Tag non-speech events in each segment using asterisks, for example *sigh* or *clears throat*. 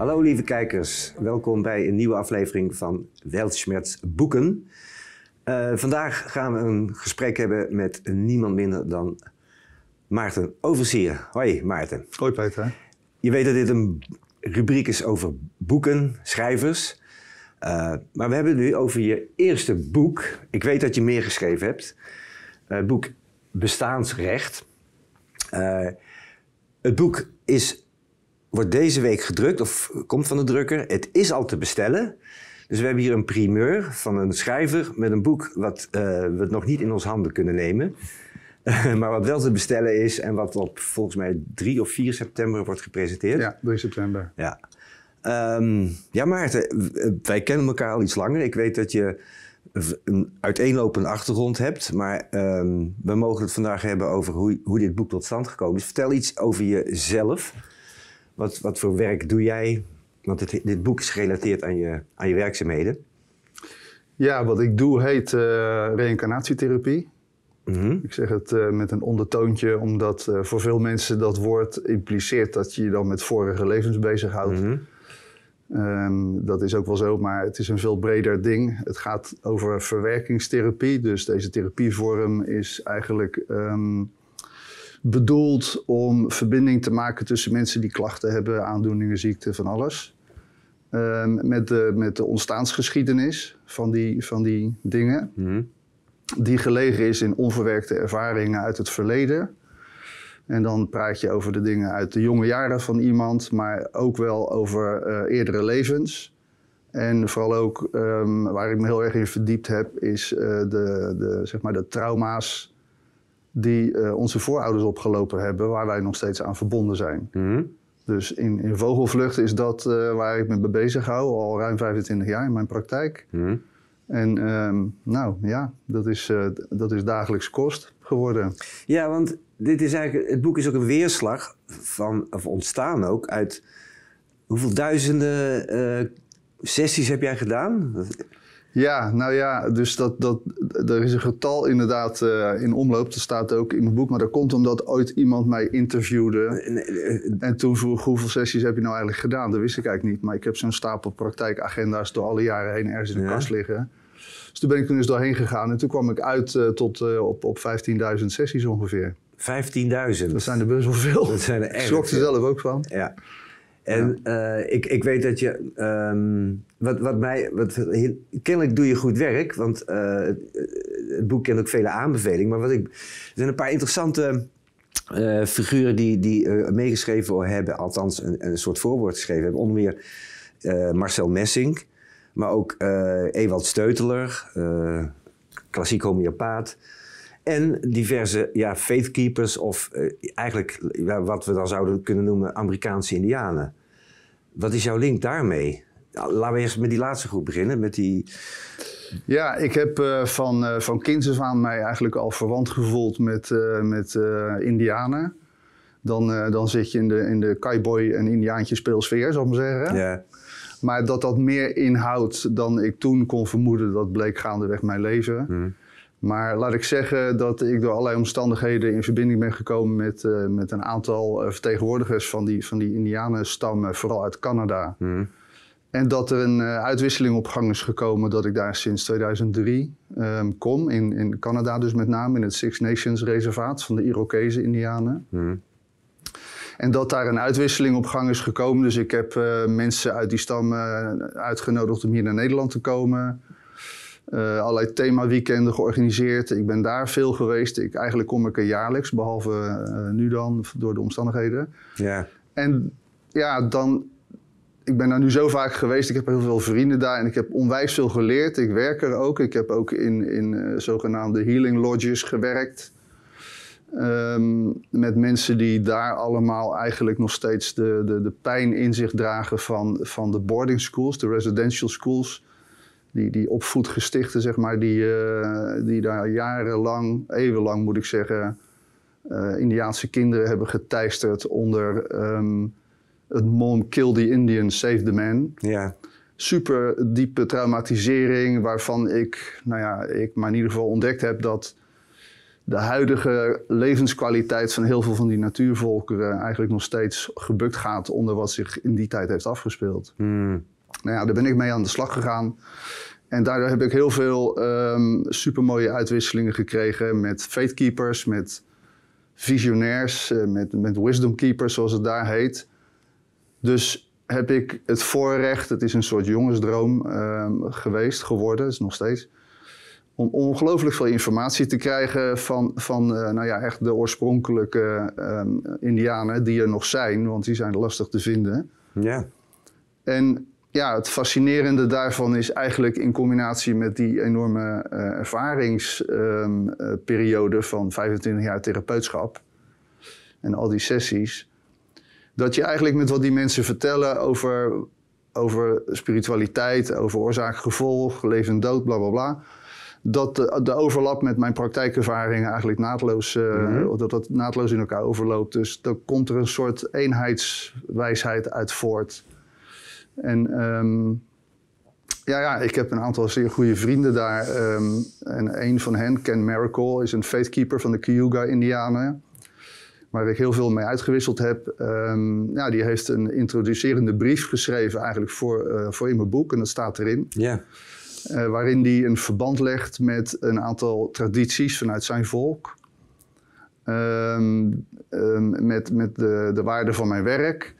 Hallo lieve kijkers, welkom bij een nieuwe aflevering van Weltschmerz Boeken. Eh, vandaag gaan we een gesprek hebben met niemand minder dan Maarten Oversier. Hoi Maarten. Hoi Peter. Je weet dat dit een rubriek is over boeken, schrijvers. Eh, maar we hebben het nu over je eerste boek. Ik weet dat je meer geschreven hebt. Eh, het boek Bestaansrecht. het boek is wordt deze week gedrukt of komt van de drukker. Het is al te bestellen. Dus we hebben hier een primeur van een schrijver met een boek wat uh, we nog niet in ons handen kunnen nemen. Eh, maar wat wel te bestellen is en wat op volgens mij 3 of 4 september wordt gepresenteerd. Ja, 3 september. Ja, ehm, ja Maarten, eh, wij kennen elkaar al iets langer. Ik weet dat je een uiteenlopende achtergrond hebt. Maar ehm, we mogen het vandaag hebben over hoe, hoe dit boek tot stand gekomen is. Vertel iets over jezelf. Wat, wat voor werk doe jij? Want dit, dit boek is gerelateerd aan je, aan je werkzaamheden. Ja, wat ik doe heet uh, reïncarnatietherapie. Mhm. Ik zeg het eh, met een ondertoontje, omdat eh, voor veel mensen dat woord impliceert dat je je dan met vorige levens bezighoudt. Mm dat is ook wel zo, maar het is een veel breder ding. Het gaat over verwerkingstherapie. Dus deze therapievorm is eigenlijk ehm, bedoeld om verbinding te maken tussen mensen die klachten hebben, aandoeningen, ziekten, van alles. Ehm, met, de, met de ontstaansgeschiedenis van die, van die dingen. Mhm. Die gelegen is in onverwerkte ervaringen uit het verleden. En dan praat je over de dingen uit de jonge jaren van iemand, maar ook wel over eh, eerdere levens. En vooral ook ehm, waar ik me heel erg in verdiept heb, is eh, de, de, zeg maar de trauma's die eh, onze voorouders opgelopen hebben, waar wij nog steeds aan verbonden zijn. Mhm. Dus in, in vogelvlucht is dat eh, waar ik me mee bezig hou, al ruim 25 jaar in mijn praktijk. Mhm. En ehm, nou ja, dat is, uh, dat is dagelijks kost geworden. Ja, want dit is eigenlijk, het boek is ook een weerslag van, of ontstaan ook uit hoeveel duizenden sessies heb jij gedaan? Ja, nou ja, dus dat, dat, er is een getal inderdaad eh, in omloop. Dat staat ook in mijn boek. Maar dat komt omdat ooit iemand mij interviewde. Eh, eh, en toen vroeg hoeveel sessies heb je nou eigenlijk gedaan? Dat wist ik eigenlijk niet. Maar ik heb zo'n stapel praktijkagenda's door alle jaren heen ergens in de kast liggen. Dus toen ben ik toen eens dus doorheen gegaan. En toen kwam ik uit tot uh, op, op 15.000 sessies ongeveer. 15.000? Dat zijn er best wel veel. Dat zijn er echt. Ik schrok er zelf ook van. Ja. En eh, ik, ik weet dat je. Ehm, wat, wat mij. Wat, kennelijk doe je goed werk, want eh, het, boek kent ook vele aanbevelingen. Maar wat ik, er zijn een paar interessante eh, figuren die, die meegeschreven hebben, althans een, een soort voorwoord geschreven hebben. Onder meer Marcel Messing, maar ook Ewald Steuteler, klassiek homeopaat. En diverse ja, faithkeepers of eh, eigenlijk wat we dan zouden kunnen noemen Amerikaanse indianen. Wat is jouw link daarmee? Nou, laten we eerst met die laatste groep beginnen, met die... Ja, ik heb uh, van, uh, van af aan mij eigenlijk al verwant gevoeld met, met indianen. Dan, dan zit je in de, in de cowboy- en indiaantje speelsfeer, zal ik maar zeggen. Ja. Maar dat dat meer inhoudt dan ik toen kon vermoeden, dat bleek gaandeweg mijn leven. Mhm. Maar laat ik zeggen dat ik door allerlei omstandigheden in verbinding ben gekomen met, eh, met een aantal eh, vertegenwoordigers van die, van die Indianenstammen, eh, vooral uit Canada. Hmm. En dat er een uitwisseling op gang is gekomen dat ik daar sinds 2003 ehm, kom, in, in Canada dus met name, in het Six Nations Reservaat van de Irokese-Indianen. Hmm. En dat daar een uitwisseling op gang is gekomen. Dus ik heb mensen uit die stammen uitgenodigd om hier naar Nederland te komen uh, allerlei themaweekenden georganiseerd. Ik ben daar veel geweest. Ik, eigenlijk kom ik er jaarlijks, behalve eh, nu dan, door de omstandigheden. Ja. En ja, dan... Ik ben daar nu zo vaak geweest. Ik heb heel veel vrienden daar en ik heb onwijs veel geleerd. Ik werk er ook. Ik heb ook in, in eh, zogenaamde healing lodges gewerkt. Ehm, met mensen die daar allemaal eigenlijk nog steeds de, de, de pijn in zich dragen van, van de boarding schools, de residential schools die, die opvoedgestichten, zeg maar, die, eh, die daar jarenlang, eeuwenlang moet ik zeggen, eh, Indiaanse kinderen hebben geteisterd onder ehm, het mom kill the Indian, save the man. Ja. Super diepe traumatisering waarvan ik, nou ja, ik maar in ieder geval ontdekt heb dat de huidige levenskwaliteit van heel veel van die natuurvolkeren eigenlijk nog steeds gebukt gaat onder wat zich in die tijd heeft afgespeeld. Hmm. Nou ja, daar ben ik mee aan de slag gegaan. En daardoor heb ik heel veel ehm, supermooie uitwisselingen gekregen met faithkeepers, met visionairs, eh, met, met zoals het daar heet. Dus heb ik het voorrecht, het is een soort jongensdroom ehm, geweest, geworden, is nog steeds, om ongelooflijk veel informatie te krijgen van, van eh, nou ja, echt de oorspronkelijke ehm, indianen die er nog zijn, want die zijn lastig te vinden. Ja. En ja, het fascinerende daarvan is eigenlijk in combinatie met die enorme eh, ervaringsperiode eh, eh, van 25 jaar therapeutschap en al die sessies, dat je eigenlijk met wat die mensen vertellen over, over spiritualiteit, over oorzaak-gevolg, leven en dood, bla bla bla. Dat de, de overlap met mijn praktijkervaringen eigenlijk naadloos, mhm. dat dat naadloos in elkaar overloopt. Dus dan komt er een soort eenheidswijsheid uit voort en ehm, ja, ja, ik heb een aantal zeer goede vrienden daar. Ehm, en een van hen, Ken Miracle, is een faithkeeper van de Cayuga-Indianen. Waar ik heel veel mee uitgewisseld heb. Ehm, ja, die heeft een introducerende brief geschreven eigenlijk voor, eh, voor in mijn boek. En dat staat erin. Eh, waarin hij een verband legt met een aantal tradities vanuit zijn volk. met met de, de waarde van mijn werk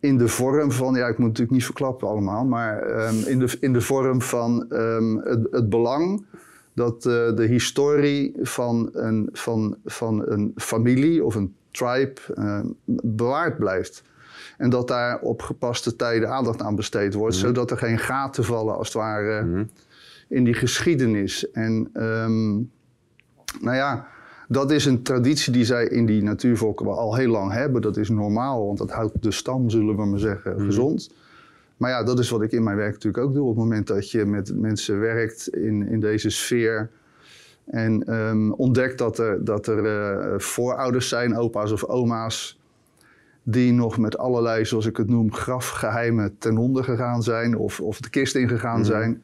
in de vorm van, ja, ik moet natuurlijk niet verklappen allemaal, maar ehm, in, de, in de vorm van ehm, het, het, belang dat eh, de historie van een, van, van een familie of een tribe ehm, bewaard blijft. En dat daar op gepaste tijden aandacht aan besteed wordt, mhm. zodat er geen gaten vallen, als het ware, mhm. in die geschiedenis. En nou ja, dat is een traditie die zij in die natuurvolken al heel lang hebben. Dat is normaal, want dat houdt de stam, zullen we maar zeggen, mhm. gezond. Maar ja, dat is wat ik in mijn werk natuurlijk ook doe. Op het moment dat je met mensen werkt in, in deze sfeer. En ehm, ontdekt dat er, dat er eh, voorouders zijn, opa's of oma's die nog met allerlei, zoals ik het noem, grafgeheimen ten onder gegaan zijn of, of de kist ingegaan mm zijn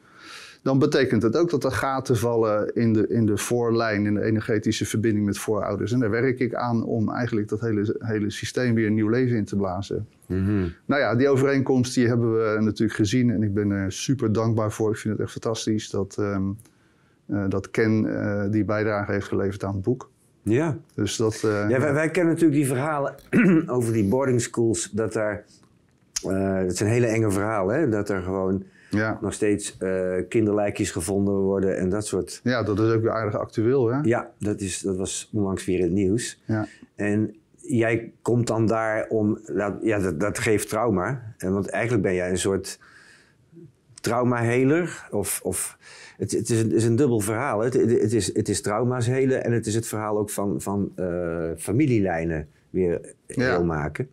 dan betekent het ook dat er gaten vallen in de, in de voorlijn, in de energetische verbinding met voorouders. En daar werk ik aan om eigenlijk dat hele, hele systeem weer een nieuw leven in te blazen. Mhm. Nou ja, die overeenkomst die hebben we natuurlijk gezien en ik ben er super dankbaar voor. Ik vind het echt fantastisch dat, ehm, eh, dat Ken eh, die bijdrage heeft geleverd aan het boek. Ja, dus dat, eh, ja wij, kennen natuurlijk die verhalen *clears throat* over die boarding schools, dat daar, dat zijn hele enge verhalen, hè? dat er gewoon ja. nog steeds uh, kinderlijkjes gevonden worden en dat soort. Ja, dat is ook weer aardig actueel, hè? Ja, dat, is, dat was onlangs weer in het nieuws. Ja. En jij komt dan daar om. Dat, ja, dat, dat geeft trauma. En want eigenlijk ben jij een soort traumaheler. Of, of, het, het, is een, is een dubbel verhaal. Het, het, is, het is trauma's helen en het is het verhaal ook van, van eh, familielijnen weer heel maken.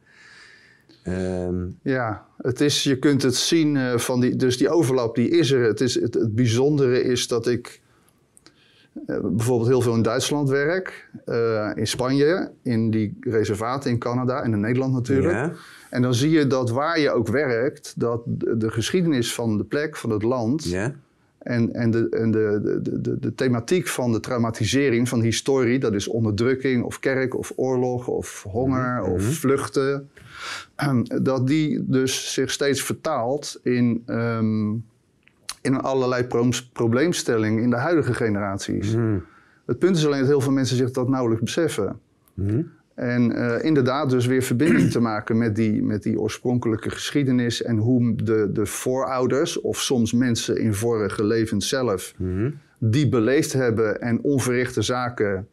Ehm, ja, het is, je kunt het zien eh, van die, dus die overlap die is er. Het, is, het, bijzondere is dat ik eh, bijvoorbeeld heel veel in Duitsland werk, eh, in Spanje, in die reservaten in Canada en in Nederland natuurlijk. En dan zie je dat waar je ook werkt, dat de, de geschiedenis van de plek, van het land, en, en, de, en de, de, de, thematiek van de traumatisering, van historie, dat is onderdrukking of kerk of oorlog of honger mhm, of mhm. vluchten, ehm, dat die dus zich steeds vertaalt in, ehm, in allerlei probleemstellingen in de huidige generaties. Mhm. Het punt is alleen dat heel veel mensen zich dat nauwelijks beseffen. Mm. En eh, inderdaad dus weer verbinding te maken met die, met die oorspronkelijke geschiedenis en hoe de, de voorouders of soms mensen in vorige levens zelf mhm. die beleefd hebben en onverrichte zaken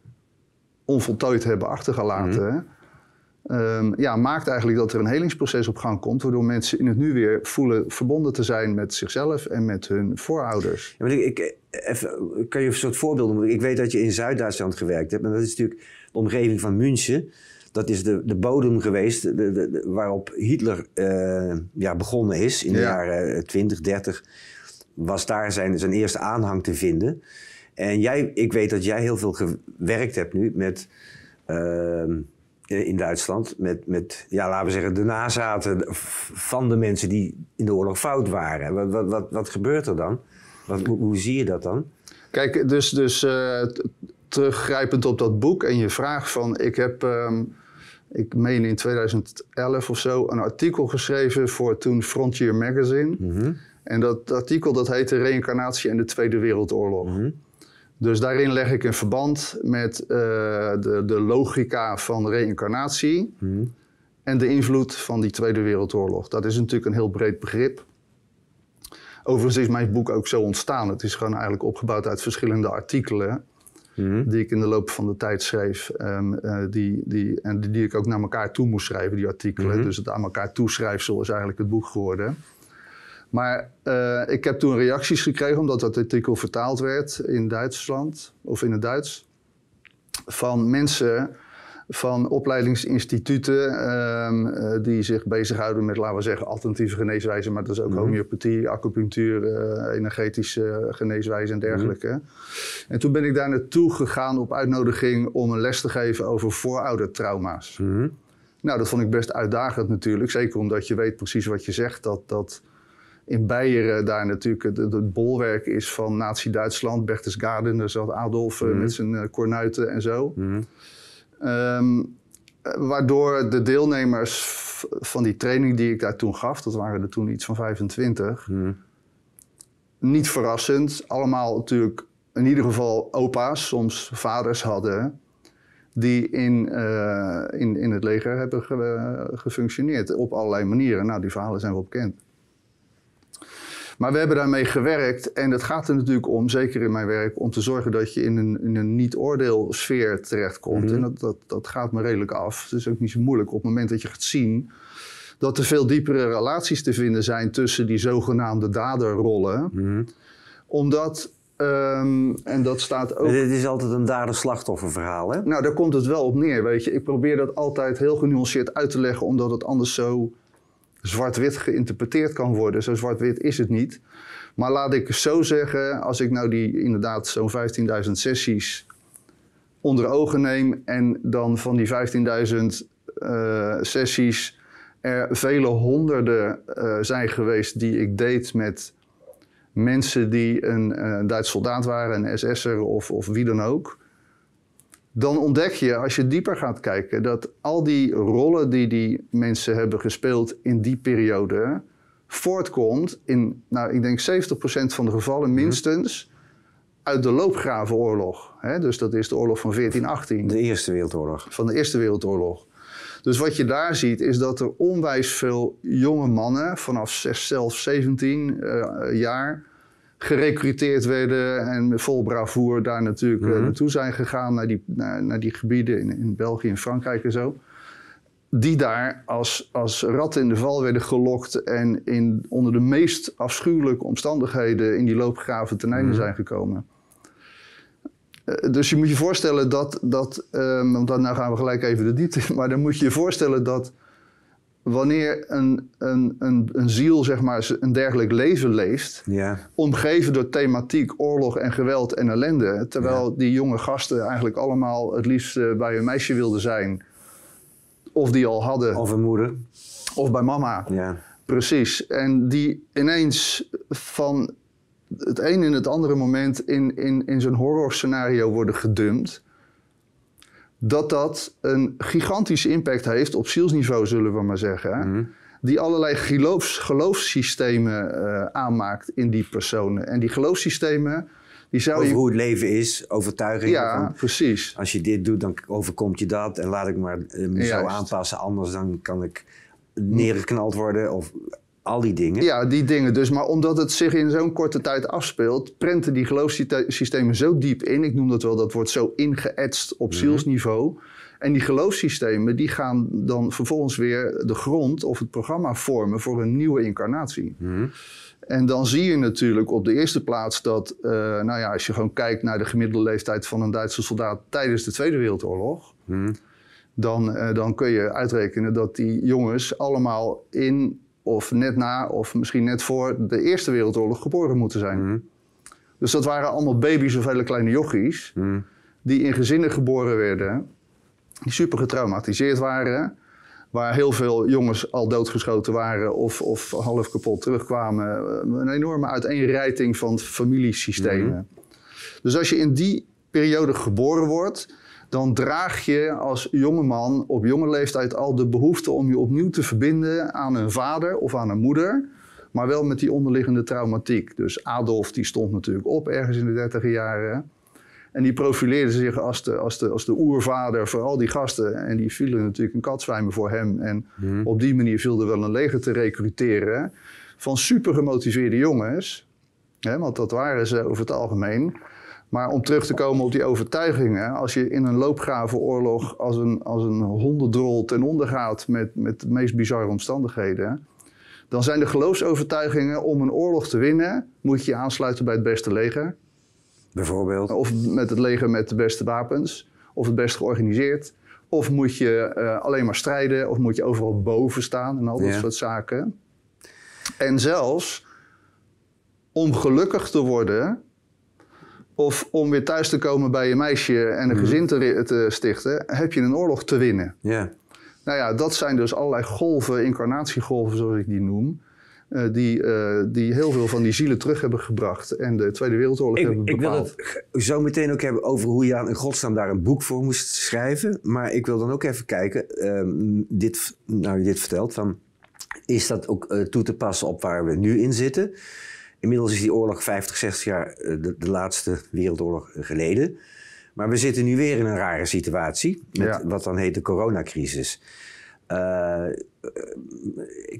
onvoltooid hebben achtergelaten. Mhm. Ehm, ja, maakt eigenlijk dat er een helingsproces op gang komt, waardoor mensen in het nu weer voelen verbonden te zijn met zichzelf en met hun voorouders. Ja, maar ik, ik even, kan je een soort voorbeeld noemen? Ik weet dat je in Zuid-Duitsland gewerkt hebt, maar dat is natuurlijk de omgeving van München. Dat is de, de bodem geweest de, waarop Hitler eh, ja, begonnen is in de jaren 20, eh, 30. Was daar zijn, zijn eerste aanhang te vinden. En jij, ik weet dat jij heel veel gewerkt hebt nu met, eh, in Duitsland met, met, ja, laten we zeggen, de nazaten van de mensen die in de oorlog fout waren. Wat, wat, wat, gebeurt er dan? Wat, hoe, zie je dat dan? Kijk, dus, dus teruggrijpend op dat boek en je vraag van, ik heb, ehm, ik meen in 2011 of zo, een artikel geschreven voor toen Frontier Magazine. Mhm. En dat artikel dat heette Reïncarnatie en de Tweede Wereldoorlog. Mhm. Dus daarin leg ik een verband met eh, de, de, logica van reïncarnatie mhm. en de invloed van die Tweede Wereldoorlog. Dat is natuurlijk een heel breed begrip. Overigens is mijn boek ook zo ontstaan. Het is gewoon eigenlijk opgebouwd uit verschillende artikelen. Mhm. die ik in de loop van de tijd schreef. Ehm, eh, die, die, en die, ik ook naar elkaar toe moest schrijven, die artikelen. Mhm. Dus het aan elkaar toeschrijfsel is eigenlijk het boek geworden. Maar eh, ik heb toen reacties gekregen, omdat dat artikel vertaald werd in Duitsland, of in het Duits, van mensen van opleidingsinstituten ehm, eh, die zich bezighouden met, laten we zeggen, alternatieve geneeswijzen, maar dat is ook mm homeopathie, acupunctuur, eh, energetische geneeswijzen en mhm. dergelijke. En toen ben ik daar naartoe gegaan op uitnodiging om een les te geven over vooroudertrauma's. Mhm. Nou, dat vond ik best uitdagend natuurlijk, zeker omdat je weet precies wat je zegt, dat dat in Beieren daar natuurlijk het, bolwerk is van Nazi-Duitsland, Berchtesgaden, daar zat Adolf eh, mhm. met zijn kornuiten en zo. Ehm, waardoor de deelnemers van die training die ik daar toen gaf, dat waren er toen iets van 25, hmm. niet verrassend, allemaal natuurlijk in ieder geval opa's, soms vaders hadden, die in, eh, in, in het leger hebben gefunctioneerd op allerlei manieren. Nou, die verhalen zijn wel bekend. Maar we hebben daarmee gewerkt en het gaat er natuurlijk om, zeker in mijn werk, om te zorgen dat je in een, in een niet-oordeelsfeer terechtkomt. Mm En dat, dat, dat gaat me redelijk af. Het is ook niet zo moeilijk op het moment dat je gaat zien dat er veel diepere relaties te vinden zijn tussen die zogenaamde daderrollen. Mhm. Omdat ehm, en dat staat ook. Dit is altijd een dader-slachtoffer-verhaal, hè? Nou, daar komt het wel op neer, weet je. Ik probeer dat altijd heel genuanceerd uit te leggen, omdat het anders zo zwart-wit geïnterpreteerd kan worden. Zo zwart-wit is het niet. Maar laat ik zo zeggen, als ik nou die inderdaad zo'n 15.000 sessies onder ogen neem en dan van die 15.000 eh, sessies er vele honderden eh, zijn geweest die ik deed met mensen die een, een eh, Duits soldaat waren, een SS'er of, of wie dan ook dan ontdek je, als je dieper gaat kijken, dat al die rollen die die mensen hebben gespeeld in die periode voortkomt in, nou, ik denk 70% van de gevallen mhm. minstens uit de loopgravenoorlog. Hè? Dus dat is de oorlog van 1418. De Eerste Wereldoorlog. Van de Eerste Wereldoorlog. Dus wat je daar ziet is dat er onwijs veel jonge mannen vanaf zelf 17 eh, jaar gerecruiteerd werden en vol bravoer daar natuurlijk eh, mhm. naartoe zijn gegaan, naar die, naar, die gebieden in, in België en Frankrijk en zo. Die daar als, als ratten in de val werden gelokt en in, onder de meest afschuwelijke omstandigheden in die loopgraven ten einde mhm. zijn gekomen. Eh, dus je moet je voorstellen dat, dat ehm, want dan nou gaan we gelijk even de diepte in, *laughs* maar dan moet je je voorstellen dat wanneer een, een, een, een ziel zeg maar, een dergelijk leven leeft, omgeven door thematiek oorlog en geweld en ellende, terwijl die jonge gasten eigenlijk allemaal het liefst eh, bij hun meisje wilden zijn, of die al hadden. Of een moeder. Of bij mama. Ja. Precies. En die ineens van het een in het andere moment in, in, in zo'n horrorscenario worden gedumpt dat dat een gigantische impact heeft op zielsniveau, zullen we maar zeggen. Mhm. Die allerlei geloofssystemen eh, aanmaakt in die personen. En die geloofssystemen. Die zou over hoe het leven is, overtuigingen. Ja, van, precies. Als je dit doet, dan overkomt je dat. En laat ik maar eh, me zo aanpassen, anders dan kan ik neergeknald worden. Of al die dingen. Ja, die dingen dus. Maar omdat het zich in zo'n korte tijd afspeelt, prenten die geloofssystemen zo diep in. Ik noem dat wel, dat wordt zo ingeëtst op mhm. zielsniveau. En die geloofssystemen die gaan dan vervolgens weer de grond of het programma vormen voor een nieuwe incarnatie. Mhm. En dan zie je natuurlijk op de eerste plaats dat, eh, nou ja, als je gewoon kijkt naar de gemiddelde leeftijd van een Duitse soldaat tijdens de Tweede Wereldoorlog, mhm. dan, eh, dan kun je uitrekenen dat die jongens allemaal in of net na, of misschien net voor de Eerste Wereldoorlog geboren moeten zijn. Mhm. Dus dat waren allemaal baby's of hele kleine jochies, mhm. die in gezinnen geboren werden, die super getraumatiseerd waren, waar heel veel jongens al doodgeschoten waren of, of half kapot terugkwamen. Eh, een enorme uiteenrijting van familiesystemen. Mhm. Dus als je in die periode geboren wordt, dan draag je als jonge man op jonge leeftijd al de behoefte om je opnieuw te verbinden aan een vader of aan een moeder. Maar wel met die onderliggende traumatiek. Dus Adolf die stond natuurlijk op ergens in de dertiger jaren. En die profileerde zich als de, als, de, als de oervader voor al die gasten. En die vielen natuurlijk een katzwijmen voor hem. En mhm. op die manier viel er wel een leger te recruteren van super gemotiveerde jongens. Hè, want dat waren ze over het algemeen. Maar om terug te komen op die overtuigingen, als je in een loopgravenoorlog als een, als een hondendrol ten onder gaat met, met de meest bizarre omstandigheden, dan zijn de geloofsovertuigingen om een oorlog te winnen, moet je aansluiten bij het beste leger. Bijvoorbeeld. Of met het leger met de beste wapens, of het best georganiseerd. Of moet je eh, alleen maar strijden, of moet je overal boven staan en al dat soort zaken. En zelfs om gelukkig te worden, of om weer thuis te komen bij je meisje en een mhm. gezin te, te, stichten, heb je een oorlog te winnen. Ja. Nou ja, dat zijn dus allerlei golven, incarnatiegolven zoals ik die noem. Eh, die, eh, die heel veel van die zielen terug hebben gebracht en de Tweede Wereldoorlog hebben bepaald. Ik wil het zo meteen ook hebben over hoe je aan, een godsnaam daar een boek voor moest schrijven. Maar ik wil dan ook even kijken, ehm, dit, nou, dit vertelt, van, is dat ook eh, toe te passen op waar we nu in zitten? Inmiddels is die oorlog 50, 60 jaar, eh, de, de, laatste wereldoorlog eh, geleden. Maar we zitten nu weer in een rare situatie, met wat dan heet de coronacrisis. Eh,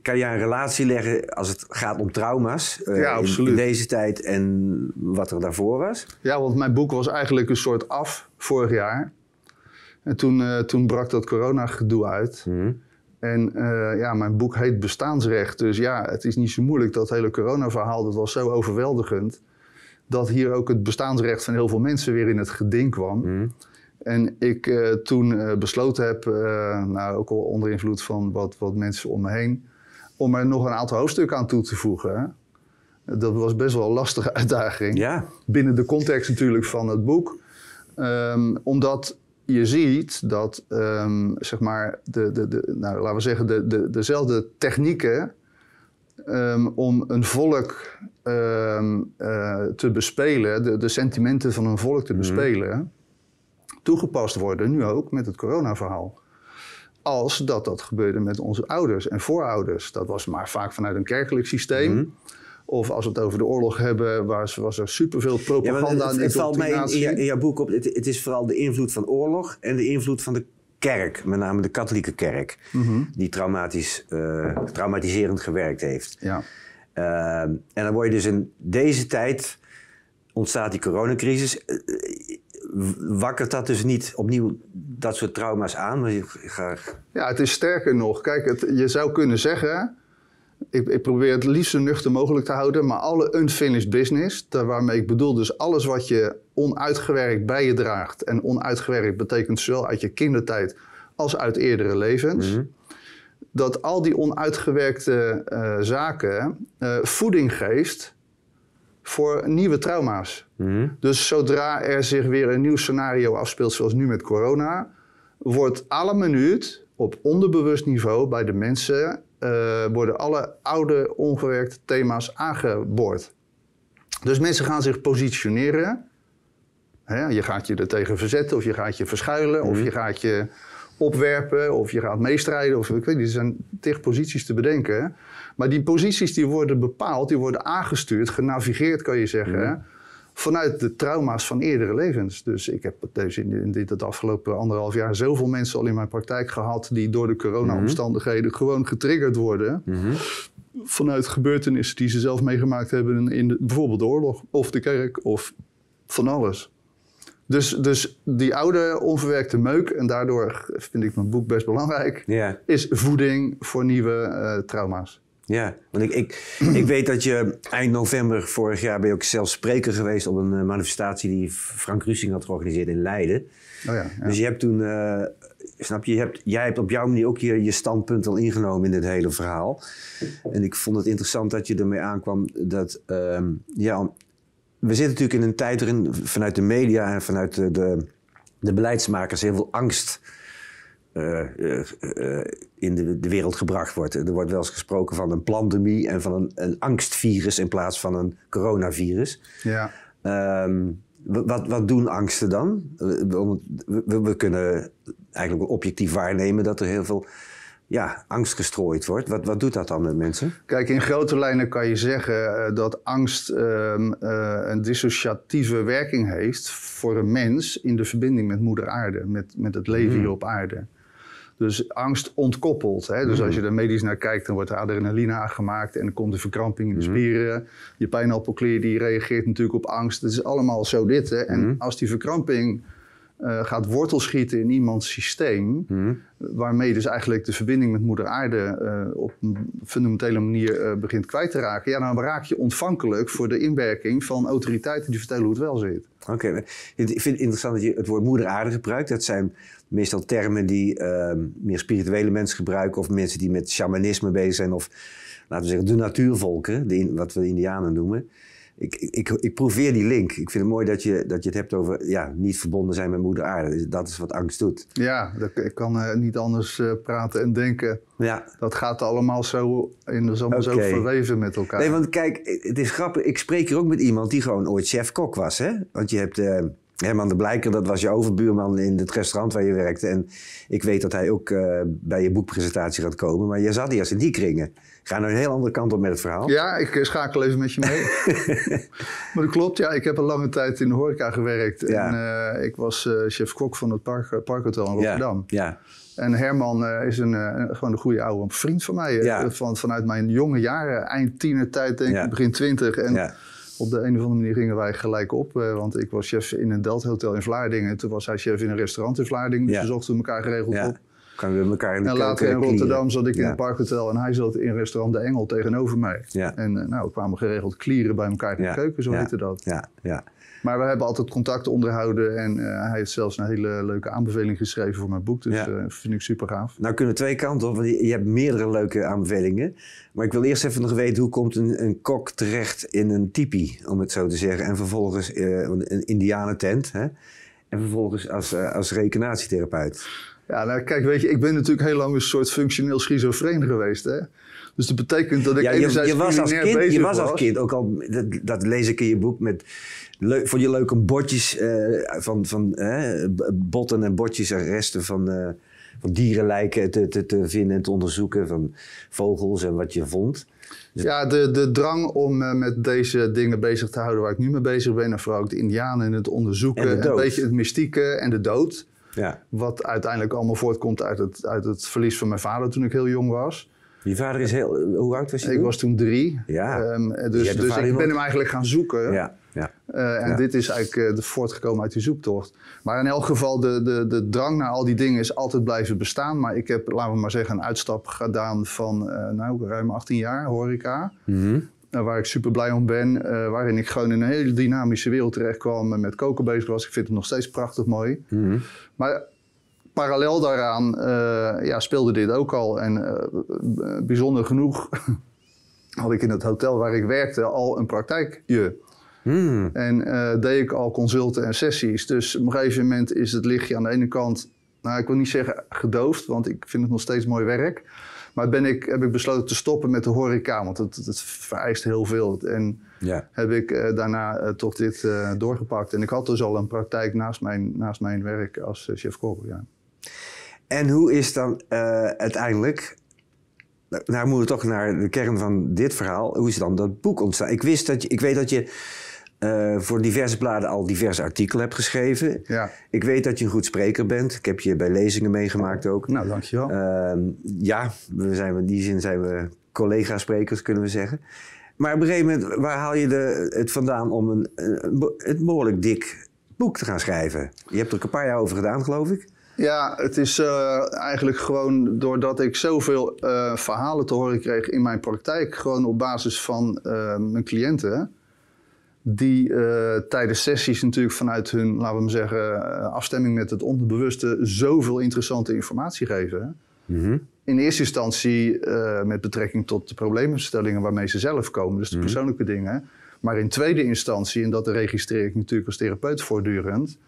kan je een relatie leggen als het gaat om trauma's in, deze tijd en wat er daarvoor was? Ja, want mijn boek was eigenlijk een soort af vorig jaar. En toen, toen brak dat coronagedoe uit. Mhm. En eh, ja, mijn boek heet Bestaansrecht. Dus ja, het is niet zo moeilijk. Dat hele coronaverhaal, dat was zo overweldigend. Dat hier ook het bestaansrecht van heel veel mensen weer in het geding kwam. Mhm. En ik eh, toen eh, besloten heb, nou, ook al onder invloed van wat, wat mensen om me heen, om er nog een aantal hoofdstukken aan toe te voegen. Dat was best wel een lastige *laughs* uitdaging. Ja. Binnen de context natuurlijk van het boek. Ehm, omdat je ziet dat, ehm, zeg maar, de, de, de, nou, laten we zeggen, de, de, dezelfde technieken ehm, om een volk ehm, eh, te bespelen, de, de, sentimenten van een volk te mhm. bespelen, toegepast worden, nu ook met het coronaverhaal. Als dat dat gebeurde met onze ouders en voorouders. Dat was maar vaak vanuit een kerkelijk systeem. Mhm. Of als we het over de oorlog hebben, was, was er superveel propaganda. Ja, het, het, het valt mij in, jouw boek op, het, is vooral de invloed van oorlog en de invloed van de kerk. Met name de katholieke kerk, mhm. die traumatisch, eh, traumatiserend gewerkt heeft. Ja. Eh, en dan word je dus in deze tijd, ontstaat die coronacrisis. Wakker eh, wakkert dat dus niet opnieuw dat soort trauma's aan? Maar ga... Ja, het is sterker nog. Kijk, je zou kunnen zeggen ik, probeer het liefst zo nuchter mogelijk te houden, maar alle unfinished business, daar waarmee ik bedoel dus alles wat je onuitgewerkt bij je draagt. En onuitgewerkt betekent zowel uit je kindertijd als uit eerdere levens. Mhm. Dat al die onuitgewerkte eh, zaken eh, voeding geeft voor nieuwe trauma's. Mhm. Dus zodra er zich weer een nieuw scenario afspeelt, zoals nu met corona, wordt alle minuut op onderbewust niveau bij de mensen uh, worden alle oude ongewerkte thema's aangeboord. Dus mensen gaan zich positioneren. Hè? Je gaat je er tegen verzetten, of je gaat je verschuilen, of mhm. je gaat je opwerpen, of je gaat meestrijden. Of, ik weet niet, er zijn tig posities te bedenken. Maar die posities die worden bepaald, die worden aangestuurd, genavigeerd kan je zeggen. Mhm vanuit de trauma's van eerdere levens. Dus ik heb deze, in dit, het afgelopen anderhalf jaar zoveel mensen al in mijn praktijk gehad die door de corona-omstandigheden mhm. gewoon getriggerd worden. Mhm. Vanuit gebeurtenissen die ze zelf meegemaakt hebben in bijvoorbeeld de oorlog of de kerk of van alles. Dus, dus die oude onverwerkte meuk, en daardoor vind ik mijn boek best belangrijk, is voeding voor nieuwe eh, trauma's. Ja, want ik, ik, ik weet dat je eind november vorig jaar ben je ook zelf spreker geweest op een eh, manifestatie die Frank Rusing had georganiseerd in Leiden. Oh ja, Dus je hebt toen, eh, snap je, je hebt, jij hebt op jouw manier ook je, je standpunt al ingenomen in dit hele verhaal. En ik vond het interessant dat je ermee aankwam dat, ehm, ja, we zitten natuurlijk in een tijd waarin vanuit de media en vanuit de, de, de beleidsmakers heel veel angst eh, eh, eh, in de, de, wereld gebracht wordt. Er wordt wel eens gesproken van een pandemie en van een, een angstvirus in plaats van een coronavirus. Ja. Ehm, wat, wat, doen angsten dan? We, we, kunnen eigenlijk objectief waarnemen dat er heel veel ja, angst gestrooid wordt. Wat, wat doet dat dan met mensen? Kijk, in grote lijnen kan je zeggen dat angst ehm, een dissociatieve werking heeft voor een mens in de verbinding met Moeder Aarde, met, met het leven hmm. hier op Aarde. Dus angst ontkoppelt. Hè? Dus als je mhm. er medisch naar kijkt, dan wordt er adrenaline aangemaakt en dan komt de verkramping in de mhm. spieren. Je pijnappelklier die reageert natuurlijk op angst. Het is allemaal zo dit. Hè? En mhm. als die verkramping eh, gaat wortel schieten in iemands systeem. Mhm. Waarmee dus eigenlijk de verbinding met moeder aarde eh, op een fundamentele manier eh, begint kwijt te raken. Ja, dan raak je ontvankelijk voor de inwerking van autoriteiten die vertellen hoe het wel zit. Oké, ik vind het interessant dat je het woord moeder aarde gebruikt. Dat zijn meestal termen die ehm, meer spirituele mensen gebruiken. Of mensen die met shamanisme bezig zijn. Of laten we zeggen de natuurvolken, wat we indianen noemen ik, ik, ik probeer die link. Ik vind het mooi dat je, dat je het hebt over ja, niet verbonden zijn met moeder aarde. Dat is wat angst doet. Ja, dat, ik kan eh, niet anders eh, praten en denken. Ja. Dat gaat allemaal zo, in, de zo verweven met elkaar. Nee, want kijk, het is grappig. Ik spreek hier ook met iemand die gewoon ooit chef-kok was. Hè? Want je hebt... Eh, Herman de Blijker, dat was je overbuurman in het restaurant waar je werkte. En ik weet dat hij ook eh, bij je boekpresentatie gaat komen. Maar je zat als in die kringen. Ga nou een heel andere kant op met het verhaal. Ja, ik eh, schakel even met je mee. *laughs* maar dat klopt, ja. Ik heb een lange tijd in de horeca gewerkt. Ja. En eh, ik was chef-kok van het park, Parkhotel in Rotterdam. Ja. En Herman is een, gewoon een goede oude vriend van mij. Van, vanuit mijn jonge jaren, eind tienertijd denk ik, begin twintig. En op de een of andere manier gingen wij gelijk op. Eh, want ik was chef in een Delta Hotel in Vlaardingen. Toen was hij chef in een restaurant in Vlaardingen. Dus we zochten elkaar geregeld op. Kan we elkaar in en later in Rotterdam zat ik in een parkhotel en hij zat in restaurant De Engel tegenover mij. En eh, nou, we kwamen geregeld klieren bij elkaar in de keuken, zo heette dat. Ja, ja. Maar we hebben altijd contact onderhouden. En eh, hij heeft zelfs een hele leuke aanbeveling geschreven voor mijn boek. Dus ja. Eh, vind ik super gaaf. Nou kunnen twee kanten op, want je hebt meerdere leuke aanbevelingen. Maar ik wil eerst even nog weten, hoe komt een, een kok terecht in een tipi, om het zo te zeggen. En vervolgens uh, een indianentent. Hè? En vervolgens als, als rekenatietherapeut. Ja, nou kijk, weet je, ik ben natuurlijk heel lang een soort functioneel schizofreen geweest. Hè? Dus dat betekent dat ik ja, je, enerzijds je was als kind, Je was, als kind, ook al, dat lees ik in je boek, met leuk, vond je leuk om bordjes eh, van, van botten en bordjes en resten van, uh, van dierenlijken te, te, te, vinden en te onderzoeken van vogels en wat je vond? Dus- ja, de, de drang om uh, met deze dingen bezig te houden waar ik nu mee bezig ben, en vooral ook de indianen en het onderzoeken, en een beetje het mystieke en de dood. Ja. Wat uiteindelijk allemaal voortkomt uit het, uit het verlies van mijn vader toen ik heel jong was. Je vader is heel. Hoe oud was je? Ik was toen drie. Ja. Ehm, dus, dus ik ben hem eigenlijk gaan zoeken. Ja. Eh, en dit is eigenlijk eh, de voortgekomen uit die zoektocht. Maar in elk geval, de, de, de drang naar al die dingen is altijd blijven bestaan. Maar ik heb, laten we maar zeggen, een uitstap gedaan van eh, nou, ruim 18 jaar horeca. Mhm. waar ik super blij om ben. waarin ik gewoon in een hele dynamische wereld terecht kwam. En met koken bezig was. Ik vind het nog steeds prachtig mooi. Mhm. Maar parallel daaraan ja, speelde dit ook al. En bijzonder genoeg *laughs* had ik in het hotel waar ik werkte al een praktijkje. Hmm. En eh, deed ik al consulten en sessies. Dus op een gegeven moment is het lichtje aan de ene kant, nou ik wil niet zeggen gedoofd, want ik vind het nog steeds mooi werk. Maar ben ik, heb ik besloten te stoppen met de horeca, want het, het vereist heel veel. En ja. heb ik eh, daarna eh, toch dit doorgepakt. En ik had dus al een praktijk naast mijn, naast mijn werk als chef kok. Ja. En hoe is dan uiteindelijk nou, nou, moeten we toch naar de kern van dit verhaal. Hoe is dan dat boek ontstaan? Ik wist dat je, ik weet dat je eh, voor diverse bladen al diverse artikelen hebt geschreven. Ja. Ik weet dat je een goed spreker bent. Ik heb je bij lezingen meegemaakt ook. Nou, dankjewel. Uh, ja, we zijn, in die zin zijn we collega-sprekers, kunnen we zeggen. Maar op een gegeven moment, waar haal je de, het vandaan om een, behoorlijk dik boek te gaan schrijven? Je hebt er ook een paar jaar over gedaan, geloof ik. Ja, het is eh, eigenlijk gewoon doordat ik zoveel uh, verhalen te horen kreeg in mijn praktijk, gewoon op basis van mijn cliënten die eh, tijdens sessies natuurlijk vanuit hun, laten we maar zeggen, eh, afstemming met het onderbewuste zoveel interessante informatie geven. Mhm. In eerste instantie eh, met betrekking tot de probleemstellingen waarmee ze zelf komen, dus de mhm. persoonlijke dingen. Maar in tweede instantie, en dat registreer ik natuurlijk als therapeut voortdurend,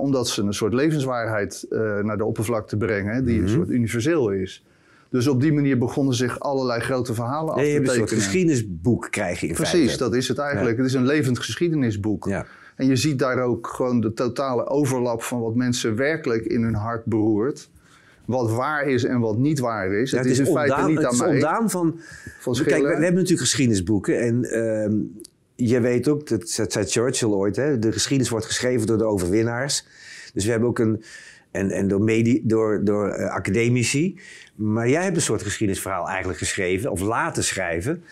omdat ze een soort levenswaarheid naar de oppervlakte brengen die een mhm. soort universeel is. Dus op die manier begonnen zich allerlei grote verhalen af te tekenen. Een geschiedenisboek krijg je in Precies, dat is het eigenlijk. Het is een levend geschiedenisboek. En je ziet daar ook gewoon de totale overlap van wat mensen werkelijk in hun hart beroert. Wat waar is en wat niet waar is. het, is, in feite niet aan mij. Het is ontdaan van... van kijk, we, hebben natuurlijk geschiedenisboeken. En ehm, je weet ook, dat, zei Churchill ooit, hè, de geschiedenis wordt geschreven door de overwinnaars. Dus we hebben ook een en, en door, medie, door, door eh, academici. Maar jij hebt een soort geschiedenisverhaal eigenlijk geschreven, of laten schrijven,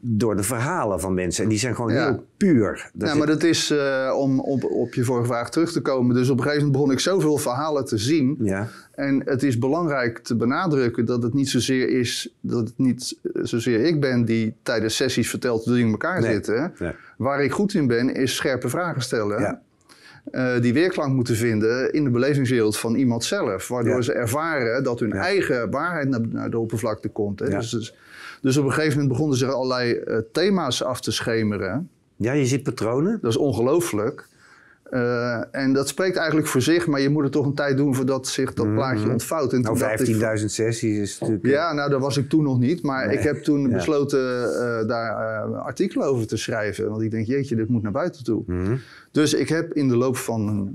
door de verhalen van mensen. En die zijn gewoon heel puur. ja, maar dat is, eh, om op, op je vorige vraag terug te komen, dus op een gegeven moment begon ik zoveel verhalen te zien. Ja. En het is belangrijk te benadrukken dat het niet zozeer is, dat het niet eh, zozeer ik ben die tijdens sessies vertelt hoe dingen in elkaar zitten. Waar ik goed in ben, is scherpe vragen stellen. Ja. Eh, die weerklank moeten vinden in de belevingswereld van iemand zelf. Waardoor ze ervaren dat hun eigen waarheid naar, de oppervlakte komt. Hè? Dus, dus, dus, op een gegeven moment begonnen zich allerlei eh, thema's af te schemeren. Ja, je ziet patronen. Dat is ongelooflijk. Eh, en dat spreekt eigenlijk voor zich, maar je moet het toch een tijd doen voordat zich dat mhm, plaatje mhm. ontvouwt. nou, 15.000 sessies is natuurlijk. Ja, eh, nou, daar was ik toen nog niet. Maar ik heb toen besloten eh, daar artikelen over te schrijven. Want ik denk, jeetje, dit moet naar buiten toe. Mhm. Dus ik heb in de loop van,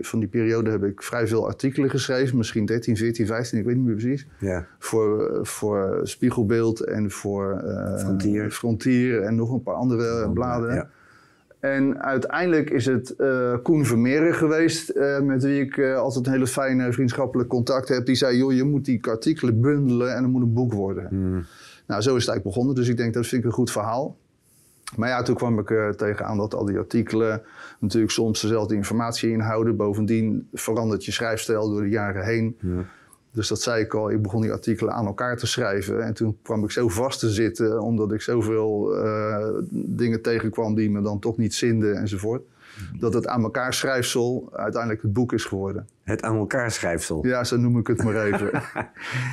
van die periode heb ik vrij veel artikelen geschreven. Misschien 13, 14, 15, ik weet niet meer precies. Ja. Voor, voor Spiegelbeeld en voor Frontier. Frontier en nog een paar andere bladen. En uiteindelijk is het uh, Koen Vermeeren geweest, eh, met wie ik eh, altijd een hele fijne vriendschappelijk contact heb. Die zei, joh, je moet die artikelen bundelen en er moet een boek worden. Hmm. Nou, zo is het eigenlijk begonnen. Dus ik denk, dat vind ik een goed verhaal. Maar ja, toen kwam ik tegen tegenaan dat al die artikelen natuurlijk soms dezelfde informatie inhouden. Bovendien verandert je schrijfstijl door de jaren heen. Dus dat zei ik al, ik begon die artikelen aan elkaar te schrijven. En toen kwam ik zo vast te zitten, omdat ik zoveel uh, dingen tegenkwam die me dan toch niet zinden enzovoort. Mhm. Dat het aan elkaar schrijfsel uiteindelijk het boek is geworden. Het aan elkaar schrijfsel? Ja, zo noem ik het maar even. *laughs*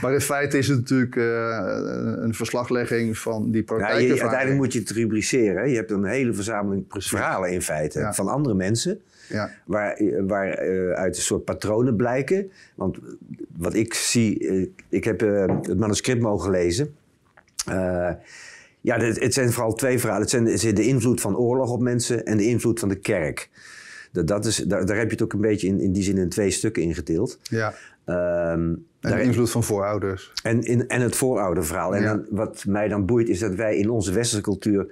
maar in feite is het natuurlijk eh, een verslaglegging van die praktijkervaring. Ja, uiteindelijk moet je het rubriceren. Je hebt een hele verzameling Precies. verhalen in feite van andere mensen ja. Waar, waar eh, uit een soort patronen blijken. Want wat ik zie, eh, ik heb eh, het manuscript mogen lezen. ja, het zijn vooral twee verhalen. Het zijn de, invloed van oorlog op mensen en de invloed van de kerk. Dat, dat is, daar, heb je het ook een beetje in, in die zin in twee stukken ingedeeld. Ja. Ehm, de invloed van voorouders. En, in, en het voorouderverhaal. En dan, wat mij dan boeit is dat wij in onze westerse cultuur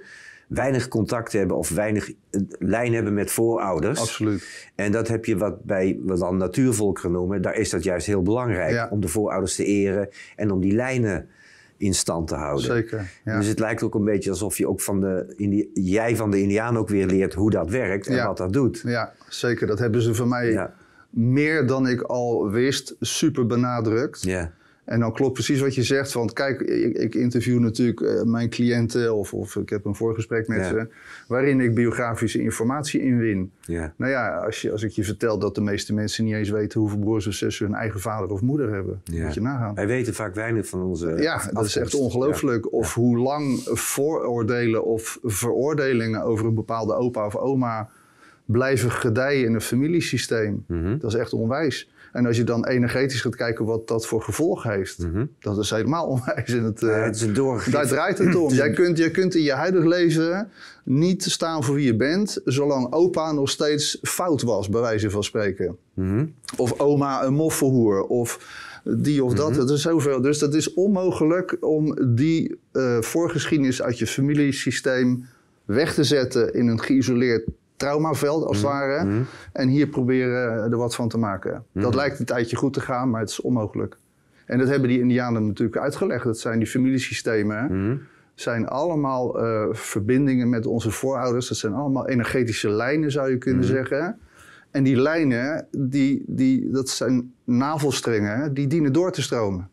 weinig contact hebben of weinig eh, lijn hebben met voorouders. Absoluut. En dat heb je wat bij wat dan natuurvolkeren noemen. Daar is dat juist heel belangrijk om de voorouders te eren en om die lijnen in stand te houden. Zeker. Ja. Dus het lijkt ook een beetje alsof je ook van de jij van de Indianen ook weer leert hoe dat werkt en wat dat doet. Ja, zeker. Dat hebben ze van mij meer dan ik al wist super benadrukt. Ja. En dan klopt precies wat je zegt. Want kijk, ik, interview natuurlijk eh, mijn cliënten of, of, ik heb een voorgesprek met ze. Waarin ik biografische informatie inwin. Ja. Nou ja, als, je, als ik je vertel dat de meeste mensen niet eens weten hoeveel broers of zussen hun eigen vader of moeder hebben. Ja. Moet je nagaan. Wij weten vaak weinig van onze. Ja, dat is echt ongelooflijk. Of hoe lang vooroordelen of veroordelingen over een bepaalde opa of oma blijven gedijen in een familiesysteem. Mhm. Dat is echt onwijs. En als je dan energetisch gaat kijken wat dat voor gevolgen heeft, mhm. dat is helemaal *laughs* onwijs. het, eh, het is daar draait het *clears throat* om. jij, kunt, jij kunt in je huidig leven niet staan voor wie je bent, zolang opa nog steeds fout was, bij wijze van spreken. Mhm. Of oma een moffelhoer, of die of dat. Mm Dat is zoveel. Dus dat is onmogelijk om die eh, voorgeschiedenis uit je familiesysteem weg te zetten in een geïsoleerd traumaveld, als het mhm. ware. Mhm. En hier proberen er wat van te maken. Dat mhm. lijkt een tijdje goed te gaan, maar het is onmogelijk. En dat hebben die Indianen natuurlijk uitgelegd. Dat zijn die familiesystemen. Zijn allemaal eh, verbindingen met onze voorouders. Dat zijn allemaal energetische lijnen, zou je kunnen zeggen. En die lijnen, die, die, dat zijn navelstrengen, die dienen door te stromen.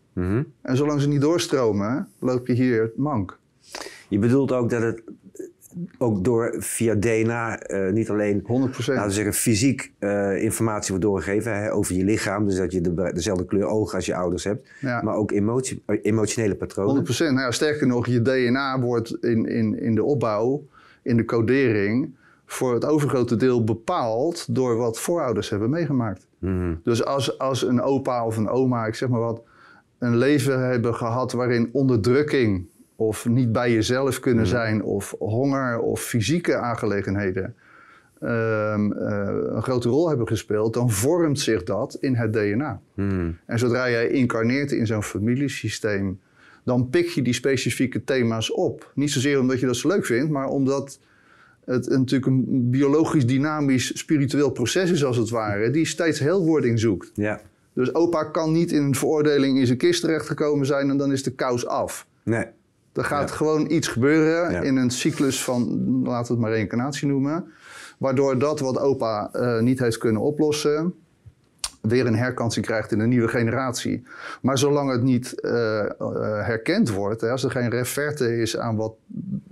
En zolang ze niet doorstromen, loop je hier mank. Je bedoelt ook dat het ook door via DNA eh, niet alleen 100%. Laten we zeggen, fysiek eh, informatie wordt doorgegeven hè, over je lichaam. Dus dat je de, dezelfde kleur ogen als je ouders hebt. Maar ook emotie, eh, emotionele patronen. 100%. Nou sterker nog, je DNA wordt in, in, in de opbouw, in de codering, voor het overgrote deel bepaald door wat voorouders hebben meegemaakt. Mhm. Dus als, als een opa of een oma, ik zeg maar wat, een leven hebben gehad waarin onderdrukking of niet bij jezelf kunnen mhm. zijn, of honger of fysieke aangelegenheden ehm, eh, een grote rol hebben gespeeld, dan vormt zich dat in het DNA. Mhm. En zodra jij incarneert in zo'n familiesysteem, dan pik je die specifieke thema's op. Niet zozeer omdat je dat zo leuk vindt, maar omdat het natuurlijk een biologisch, dynamisch, spiritueel proces is, als het ware, die steeds heelwording zoekt. Ja. Dus opa kan niet in een veroordeling in zijn kist terechtgekomen zijn en dan is de kous af. Nee. Er gaat gewoon iets gebeuren in een cyclus van, laten we het maar reïncarnatie noemen. Waardoor dat wat opa eh, niet heeft kunnen oplossen, weer een herkansing krijgt in een nieuwe generatie. Maar zolang het niet eh, eh, herkend wordt, hè, als er geen reverte is aan wat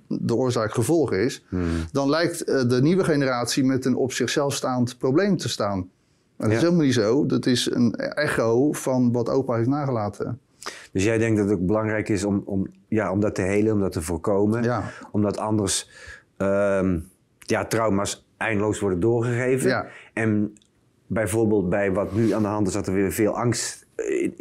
de oorzaak-gevolg is, hmm. dan lijkt de nieuwe generatie met een op zichzelf staand probleem te staan. Maar dat is helemaal niet zo. Dat is een echo van wat opa heeft nagelaten. Dus jij denkt dat het ook belangrijk is om, om, ja, om dat te helen, om dat te voorkomen. Omdat anders ehm, ja, trauma's eindeloos worden doorgegeven. En bijvoorbeeld bij wat nu aan de hand is, dat er weer veel angst eh,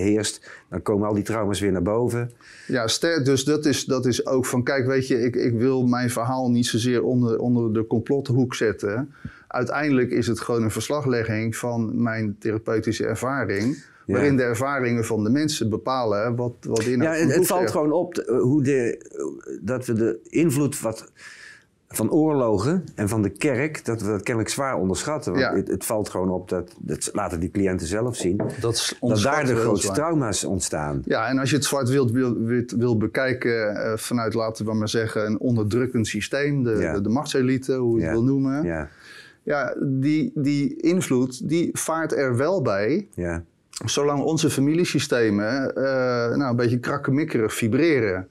heerst, dan komen al die trauma's weer naar boven. Ja, dus dat is, dat is ook van, kijk, weet je, ik, ik wil mijn verhaal niet zozeer onder, onder de complothoek zetten. Uiteindelijk is het gewoon een verslaglegging van mijn therapeutische ervaring. Waarin de ervaringen van de mensen bepalen wat, wat in. Nou ja, het, valt gewoon op hoe de, dat we de invloed wat, van oorlogen en van de kerk, dat we dat kennelijk zwaar onderschatten. Want ja. het, het, valt gewoon op, dat, dat laten die cliënten zelf zien, dat, daar de grootste trauma's ontstaan. Ja, en als je het zwart wilt, wil, wil, bekijken eh, vanuit, laten we maar zeggen, een onderdrukkend systeem, de, ja. de, machtselite, hoe je het wil noemen. Ja, die, die invloed, die vaart er wel bij. Ja zolang onze familiesystemen eh, nou, een beetje krakkemikkerig vibreren.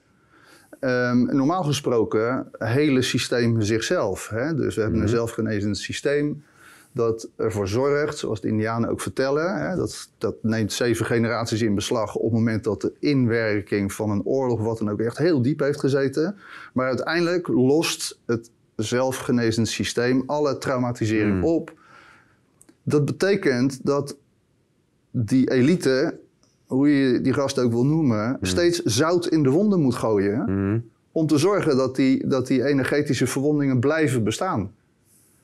Ehm, normaal gesproken hele systeem zichzelf. Hè? Dus we hebben een mhm. zelfgenezend systeem dat ervoor zorgt, zoals de Indianen ook vertellen, hè, dat, dat neemt zeven generaties in beslag op het moment dat de inwerking van een oorlog, wat dan ook, echt heel diep heeft gezeten. Maar uiteindelijk lost het zelfgenezend systeem alle traumatisering mhm. op. Dat betekent dat die elite, hoe je die gast ook wil noemen, hmm. steeds zout in de wonden moet gooien. Hmm. Om te zorgen dat die, dat die energetische verwondingen blijven bestaan.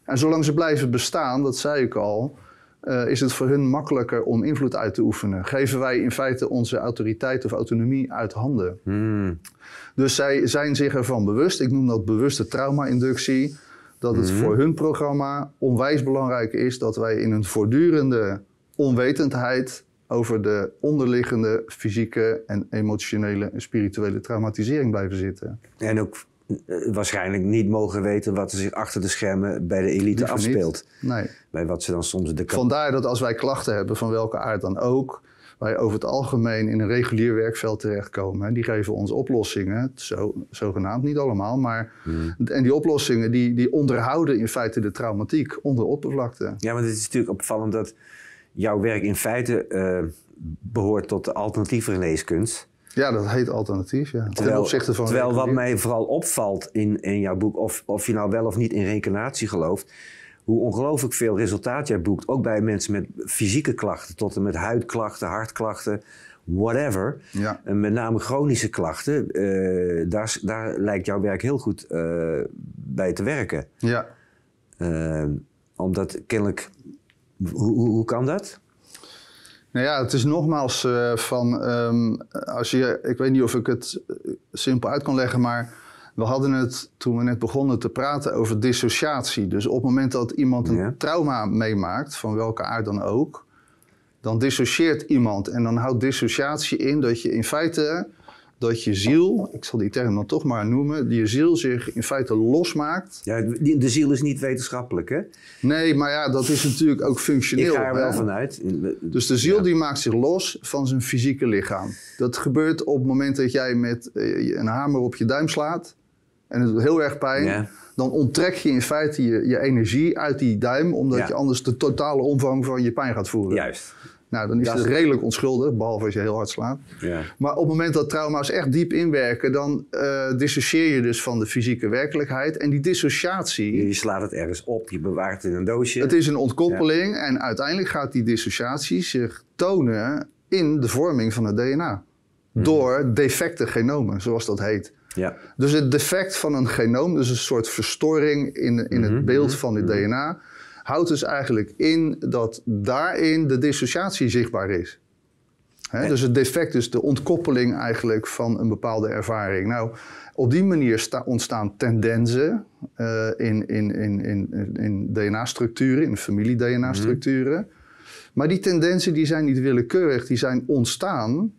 En zolang ze blijven bestaan, dat zei ik al, eh, is het voor hun makkelijker om invloed uit te oefenen. Geven wij in feite onze autoriteit of autonomie uit handen. Hmm. Dus zij zijn zich ervan bewust. Ik noem dat bewuste trauma-inductie. Dat het voor hun programma onwijs belangrijk is dat wij in een voortdurende onwetendheid over de onderliggende fysieke en emotionele en spirituele traumatisering blijven zitten. En ook eh, waarschijnlijk niet mogen weten wat er zich achter de schermen bij de elite Liever afspeelt. Nee. Bij wat ze dan soms de. Vandaar dat als wij klachten hebben, van welke aard dan ook, wij over het algemeen in een regulier werkveld terechtkomen. Die geven ons oplossingen, zo, zogenaamd niet allemaal, maar. Hmm. En die oplossingen die, die onderhouden in feite de traumatiek onder oppervlakte. Ja, maar het is natuurlijk opvallend dat jouw werk in feite eh, behoort tot de alternatieve geneeskunst. Ja, dat heet alternatief, ja. Terwijl, Ten van terwijl wat mij vooral opvalt in, in jouw boek, of, of je nou wel of niet in reïncarnatie gelooft, hoe ongelooflijk veel resultaat jij boekt. Ook bij mensen met fysieke klachten, tot en met huidklachten, hartklachten, whatever. Ja. En met name chronische klachten, eh, daar, daar lijkt jouw werk heel goed eh, bij te werken. Ja. omdat kennelijk hoe, kan dat? Nou ja, het is nogmaals eh, van, ehm, als je, ik weet niet of ik het simpel uit kan leggen, maar we hadden het toen we net begonnen te praten over dissociatie. Dus op het moment dat iemand een trauma meemaakt, van welke aard dan ook, dan dissocieert iemand. En dan houdt dissociatie in dat je in feite dat je ziel, ik zal die term dan toch maar noemen, je ziel zich in feite losmaakt. Ja, de ziel is niet wetenschappelijk, hè? Nee, maar ja, dat is natuurlijk ook functioneel. Ik ga er wel vanuit. Dus de ziel die maakt zich los van zijn fysieke lichaam. Dat gebeurt op het moment dat jij met eh, een hamer op je duim slaat en het doet heel erg pijn. Dan onttrek je in feite je, energie uit die duim, omdat je anders de totale omvang van je pijn gaat voeren. Juist. Nou, dan is dat het redelijk onschuldig, behalve als je heel hard slaat. Ja. Maar op het moment dat trauma's echt diep inwerken, dan uh, dissocieer je dus van de fysieke werkelijkheid. En die dissociatie. Je slaat het ergens op, je bewaart het in een doosje. Het is een ontkoppeling en uiteindelijk gaat die dissociatie zich tonen in de vorming van het DNA. Mhm. Door defecte genomen, zoals dat heet. Ja. Dus het defect van een genoom, dus een soort verstoring in, in het mhm. beeld mhm. van het DNA houdt dus eigenlijk in dat daarin de dissociatie zichtbaar is. dus het defect is de ontkoppeling eigenlijk van een bepaalde ervaring. Nou, op die manier ontstaan tendensen eh, in, in, in, in DNA-structuren, in familie-DNA-structuren. Mhm. Maar die tendensen die zijn niet willekeurig, die zijn ontstaan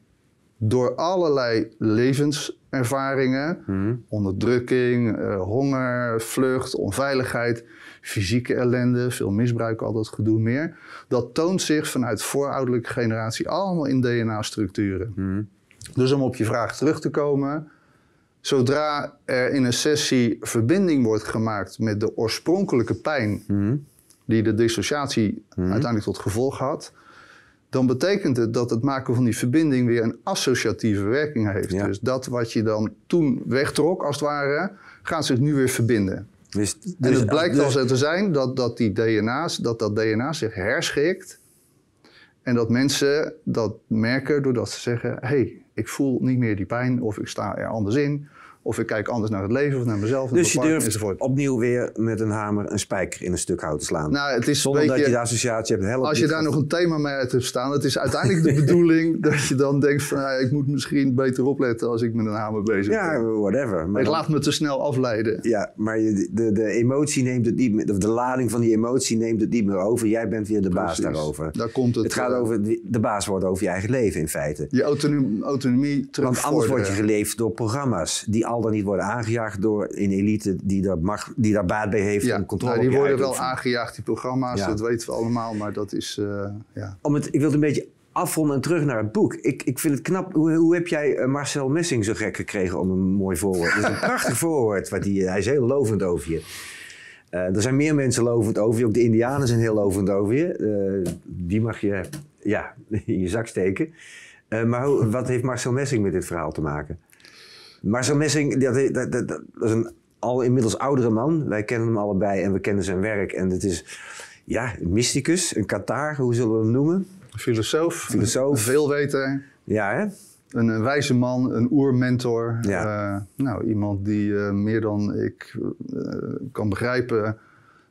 door allerlei levenservaringen, mhm. onderdrukking, eh, honger, vlucht, onveiligheid fysieke ellende, veel misbruik, al dat gedoe meer. Dat toont zich vanuit voorouderlijke generatie allemaal in DNA-structuren. Hmm. Dus om op je vraag terug te komen, zodra er in een sessie verbinding wordt gemaakt met de oorspronkelijke pijn hmm. die de dissociatie hmm. uiteindelijk tot gevolg had, dan betekent het dat het maken van die verbinding weer een associatieve werking heeft. Dus dat wat je dan toen wegtrok, als het ware, gaat zich nu weer verbinden. Dus, het blijkt wel zo te zijn dat, dat, die DNA's, dat dat DNA zich herschikt. En dat mensen dat merken doordat ze zeggen: hé, hey, ik voel niet meer die pijn of ik sta er anders in. Of ik kijk anders naar het leven of naar mezelf. Dus je durft opnieuw weer met een hamer een spijker in een stuk hout te slaan. Nou, het is Zonder dat je de associatie hebt. als je daar nog een thema mee uit hebt staan. Het is uiteindelijk de *laughs* bedoeling dat je dan denkt van... Nou, ik moet misschien beter opletten als ik met een hamer bezig ben. Ja, whatever. Maar ik laat me te snel afleiden. Ja, maar je, de, de emotie neemt het niet meer... de lading van die emotie neemt het niet meer over. Jij bent weer de baas daarover. Daar komt het. Het gaat eh, over... De baas wordt over je eigen leven in feite. Je autonomie, autonomie terug Want anders word je geleefd door programma's die al dan niet worden aangejaagd door een elite die daar, mag, die daar baat bij heeft. Ja, om controle nou, die worden wel aangejaagd, die programma's, dat weten we allemaal, maar dat is. Eh, ja. Om het, ik wil het een beetje afronden en terug naar het boek. Ik, ik vind het knap. Hoe, hoe heb jij eh, Marcel Messing zo gek gekregen om een mooi voorwoord? Dat is een *laughs* prachtig voorwoord. Wat eh, hij is heel lovend over je. er zijn meer mensen lovend over je. Ook de Indianen zijn heel lovend over je. die mag je ja, *laughs* in je zak steken. maar wat heeft Marcel Messing met dit verhaal te maken? Maar zo'n Messing, dat, dat, dat, dat, is een al inmiddels oudere man. Wij kennen hem allebei en we kennen zijn werk. En het is, ja, een mysticus, een kataar, hoe zullen we hem noemen? Een filosoof, Een veelweter. Ja, hè? Een, eh, wijze man, een oermentor. Eh, nou, iemand die eh, meer dan ik kan begrijpen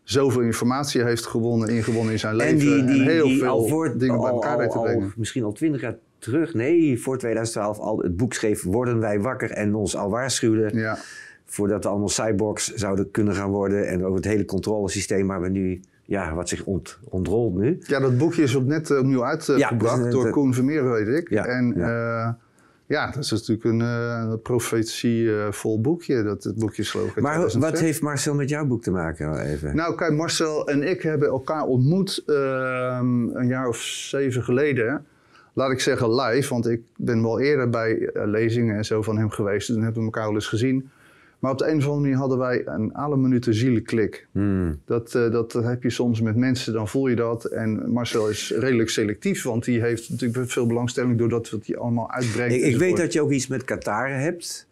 zoveel informatie heeft gewonnen, ingewonnen in zijn en leven. Die, en heel die veel al dingen bij elkaar al, te brengen. misschien al twintig jaar terug. Nee, voor 2012 al het boek schreef Worden wij wakker en ons al waarschuwde. Ja. Voordat we allemaal cyborgs zouden kunnen gaan worden. En over het hele controlesysteem waar we nu ja, wat zich ont, ontrolt nu. Ja, dat boekje is op net eh, opnieuw uitgebracht door eh, Koen Vermeer, weet ik. en ja. Eh, ja, dat is natuurlijk een profetievol boekje, dat het boekje sloeg. Maar wat heeft Marcel met jouw boek te maken? Even? Nou, kijk, Marcel en ik hebben elkaar ontmoet ehm, een jaar of zeven geleden laat ik zeggen live, want ik ben wel eerder bij eh, lezingen en zo van hem geweest. En dan hebben we elkaar al eens gezien. Maar op de een of andere manier hadden wij een alle minuten zielenklik. Hmm. Dat, eh, dat heb je soms met mensen, dan voel je dat. En Marcel is redelijk selectief, want die heeft natuurlijk veel belangstelling doordat we wat allemaal uitbrengt. Ik, weet dat je ook iets met Qataren hebt.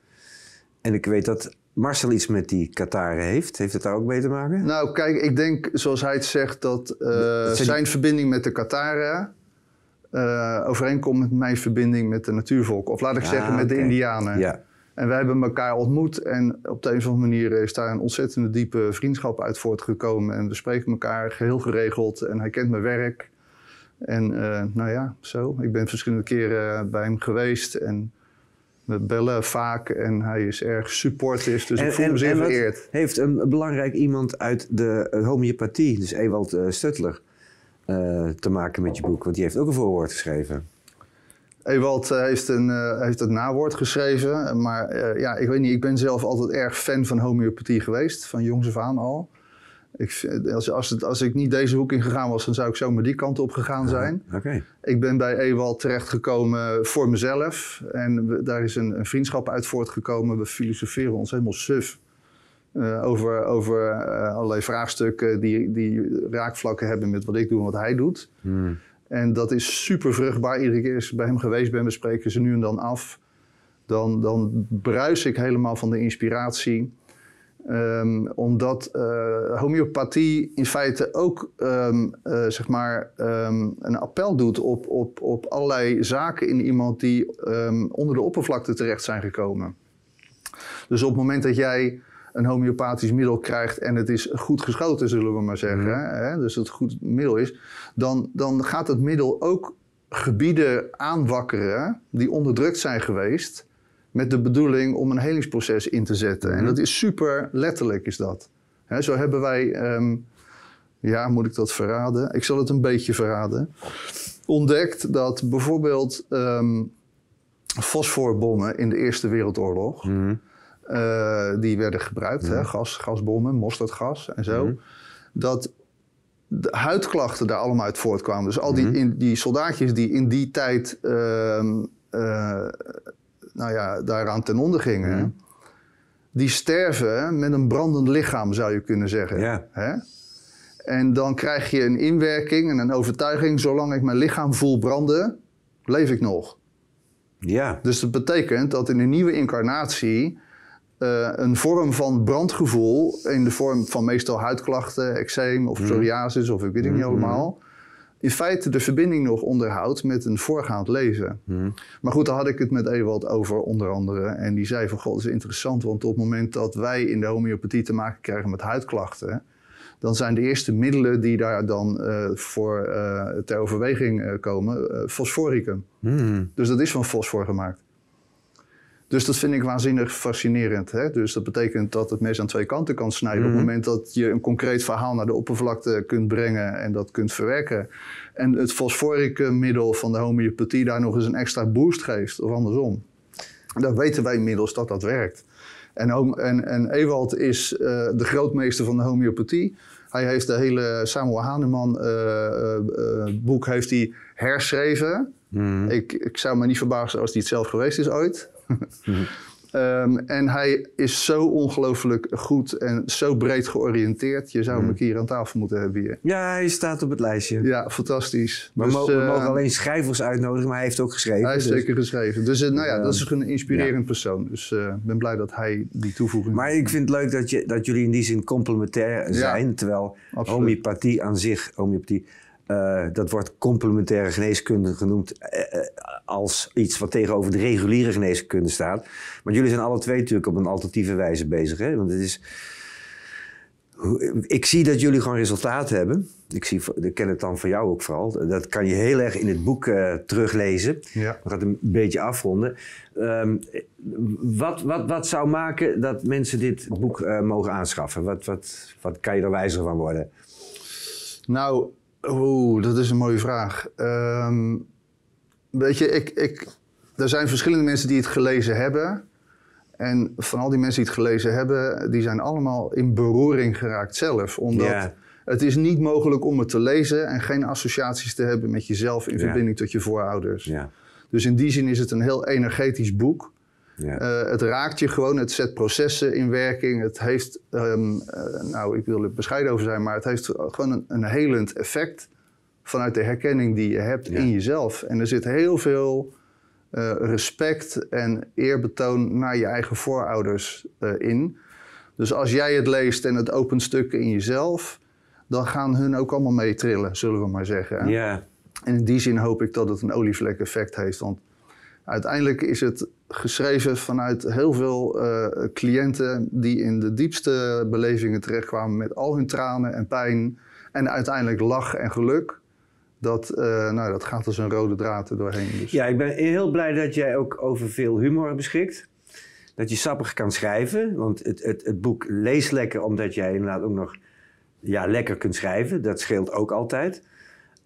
En ik weet dat Marcel iets met die Qataren heeft. Heeft het daar ook mee te maken? Nou, kijk, ik denk, zoals hij het zegt, dat eh, zijn, verbinding met de Qatar. Eh, overeenkomt met mijn verbinding met de natuurvolk. Of laat ik ah, zeggen, met de Indianen. Ja. En wij hebben elkaar ontmoet en op de een of andere manier is daar een ontzettende diepe vriendschap uit voortgekomen. En we spreken elkaar geheel geregeld en hij kent mijn werk. En eh, nou ja, zo. Ik ben verschillende keren bij hem geweest en we bellen vaak en hij is erg supportief, dus ik voel me zeer vereerd. heeft een belangrijk iemand uit de eh, homeopathie, dus Ewald Stuttler, eh, te maken met je boek? Want die heeft ook een voorwoord geschreven. Ewald eh, heeft, een, eh, heeft het nawoord geschreven. Maar ja, ik weet niet, ik ben zelf altijd erg fan van homeopathie geweest. Van jongs af aan al. Ik, als, als, het, als ik niet deze hoek in gegaan was, dan zou ik zomaar die kant op gegaan zijn. Oké. Ik ben bij Ewald terechtgekomen voor mezelf. En daar is een, een, vriendschap uit voortgekomen. We filosoferen ons helemaal suf eh, over over eh, allerlei vraagstukken die, die raakvlakken hebben met wat ik doe en wat hij doet. Hmm. En dat is super vruchtbaar. Iedere keer als ik bij hem geweest ben, bespreken ze nu en dan af. Dan, dan bruis ik helemaal van de inspiratie. Ehm, omdat uh, homeopathie in feite ook ehm, zeg maar, ehm, een appel doet op, op, op allerlei zaken in iemand die onder de oppervlakte terecht zijn gekomen. Dus op het moment dat jij een homeopathisch middel krijgt en het is goed geschoten, zullen we maar zeggen, mm-hmm. hè? dus het goed middel is, dan, dan gaat het middel ook gebieden aanwakkeren die onderdrukt zijn geweest met de bedoeling om een helingsproces in te zetten. En mm-hmm. dat is super letterlijk, is dat. Hè, zo hebben wij, ehm, ja, moet ik dat verraden? Ik zal het een beetje verraden. Ontdekt dat bijvoorbeeld um, ehm, fosforbommen in de Eerste Wereldoorlog. Mm-hmm. Eh, die werden gebruikt, hè, gas, gasbommen, mosterdgas en zo. Mhm. Dat de huidklachten daar allemaal uit voortkwamen. Dus al die, mhm. in, die soldaatjes die in die tijd ehm, eh, nou ja, daaraan ten onder gingen mhm. die sterven met een brandend lichaam, zou je kunnen zeggen. Ja. Hè? En dan krijg je een inwerking en een overtuiging: zolang ik mijn lichaam voel branden, leef ik nog. Ja. Dus dat betekent dat in een nieuwe incarnatie eh, een vorm van brandgevoel in de vorm van meestal huidklachten, eczeem of mhm. psoriasis of ik weet het niet mhm, mhm. allemaal. In feite de verbinding nog onderhoudt met een voorgaand leven. Maar goed, daar had ik het met Ewald over onder andere. En die zei van, god, dat is interessant, want op het moment dat wij in de homeopathie te maken krijgen met huidklachten, dan zijn de eerste middelen die daar dan eh, voor eh, ter overweging komen, fosforicum. Dus dat is van fosfor gemaakt. Dus dat vind ik waanzinnig fascinerend. Hè? Dus dat betekent dat het mes aan twee kanten kan snijden. Op het mhm. moment dat je een concreet verhaal naar de oppervlakte kunt brengen en dat kunt verwerken. En het fosforicum middel van de homeopathie daar nog eens een extra boost geeft, of andersom. Dan weten wij inmiddels dat dat werkt. En, en, en Ewald is eh, de grootmeester van de homeopathie. Hij heeft de hele Samuel Hahnemann eh, eh, boek heeft hij herschreven. Mhm. Ik, ik zou me niet verbazen als hij het zelf geweest is ooit. *laughs* Ehm, en hij is zo ongelooflijk goed en zo breed georiënteerd. Je zou hem hier mm. aan tafel moeten hebben hier. Ja, hij staat op het lijstje. Ja, fantastisch. We, dus, mogen, ehm, alleen schrijvers uitnodigen, maar hij heeft ook geschreven. Hij heeft dus. zeker geschreven. Dus eh, nou ja, dat is ehm, een inspirerend persoon. Dus eh, ik ben blij dat hij die toevoeging... Maar ik vind het leuk dat, je, dat jullie in die zin complementair zijn. terwijl absoluut. homeopathie aan zich... Homeopathie, eh, dat wordt complementaire geneeskunde genoemd eh, eh, als iets wat tegenover de reguliere geneeskunde staat. Maar jullie zijn alle twee natuurlijk op een alternatieve wijze bezig. Hè? Want het is, ik zie dat jullie gewoon resultaten hebben. Ik, zie, ik ken het dan van jou ook vooral. Dat kan je heel erg in het boek teruglezen. Ja. We gaan het een beetje afronden. Ehm, wat, wat, wat zou maken dat mensen dit boek mogen aanschaffen? Wat, wat, wat kan je er wijzer van worden? Nou, Oeh, dat is een mooie vraag. Ehm, weet je, ik, ik, er zijn verschillende mensen die het gelezen hebben. En van al die mensen die het gelezen hebben, die zijn allemaal in beroering geraakt zelf. Omdat het is niet mogelijk om het te lezen en geen associaties te hebben met jezelf in verbinding tot je voorouders. Dus in die zin is het een heel energetisch boek. Ja. Eh, het raakt je gewoon, het zet processen in werking. Het heeft, ehm, eh, nou ik wil er bescheiden over zijn, maar het heeft gewoon een, helend effect vanuit de herkenning die je hebt in jezelf. En er zit heel veel eh, respect en eerbetoon naar je eigen voorouders in. Dus als jij het leest en het opent stukken in jezelf, dan gaan hun ook allemaal mee trillen, zullen we maar zeggen. Ja. En in die zin hoop ik dat het een olievlek effect heeft. Want Uiteindelijk is het geschreven vanuit heel veel eh, cliënten die in de diepste belevingen terechtkwamen met al hun tranen en pijn en uiteindelijk lach en geluk. Dat, eh, nou, dat gaat als een rode draad er doorheen. Dus. Ja, ik ben heel blij dat jij ook over veel humor beschikt. Dat je sappig kan schrijven. Want het, het, het boek leest lekker omdat jij inderdaad ook nog ja, lekker kunt schrijven. Dat scheelt ook altijd.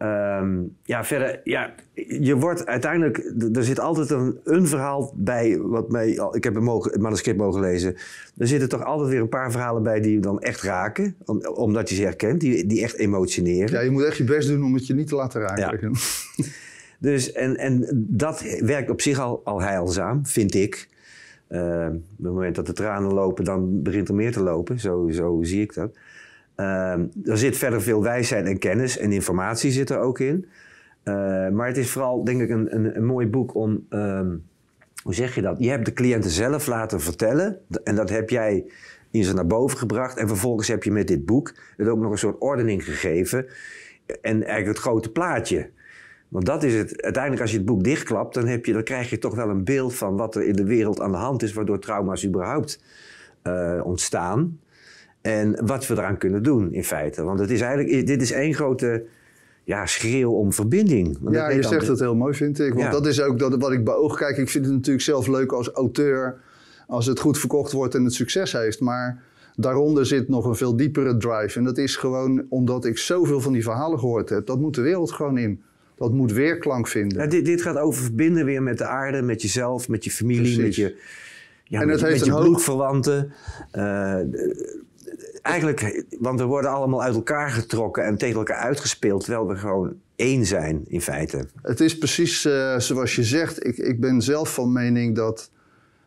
Ehm, ja, verder, ja, je wordt uiteindelijk, er zit altijd een, een verhaal bij, wat mij, ik heb het, mogen, het manuscript mogen lezen, er zitten toch altijd weer een paar verhalen bij die je dan echt raken, omdat je ze herkent, die, die echt emotioneren. Ja, je moet echt je best doen om het je niet te laten raken. Ja. *laughs* dus, en, en dat werkt op zich al, al heilzaam, vind ik. Ehm, op het moment dat de tranen lopen, dan begint er meer te lopen, zo, zo zie ik dat. Ehm, er zit verder veel wijsheid en kennis en informatie zit er ook in. Ehm, maar het is vooral, denk ik, een, een, een mooi boek om. Ehm, hoe zeg je dat? Je hebt de cliënten zelf laten vertellen. En dat heb jij in ze naar boven gebracht. En vervolgens heb je met dit boek het ook nog een soort ordening gegeven. En eigenlijk het grote plaatje. Want dat is het. Uiteindelijk, als je het boek dichtklapt, dan, heb je, dan krijg je toch wel een beeld van wat er in de wereld aan de hand is. Waardoor trauma's überhaupt eh, ontstaan. En wat we eraan kunnen doen in feite. Want het is eigenlijk, dit is één grote ja, schreeuw om verbinding. ja, je zegt dat heel mooi, vind ik. Want dat is ook dat, wat ik beoog kijk. Ik vind het natuurlijk zelf leuk als auteur als het goed verkocht wordt en het succes heeft. Maar daaronder zit nog een veel diepere drive. En dat is gewoon omdat ik zoveel van die verhalen gehoord heb. Dat moet de wereld gewoon in. Dat moet weerklank vinden. dit, gaat over verbinden weer met de aarde, met jezelf, met je familie, met je. Ja, en met, heeft bloedverwanten. Eh, eigenlijk, want we worden allemaal uit elkaar getrokken en tegen elkaar uitgespeeld, terwijl we gewoon één zijn in feite. Het is precies eh, zoals je zegt. Ik, ik ben zelf van mening dat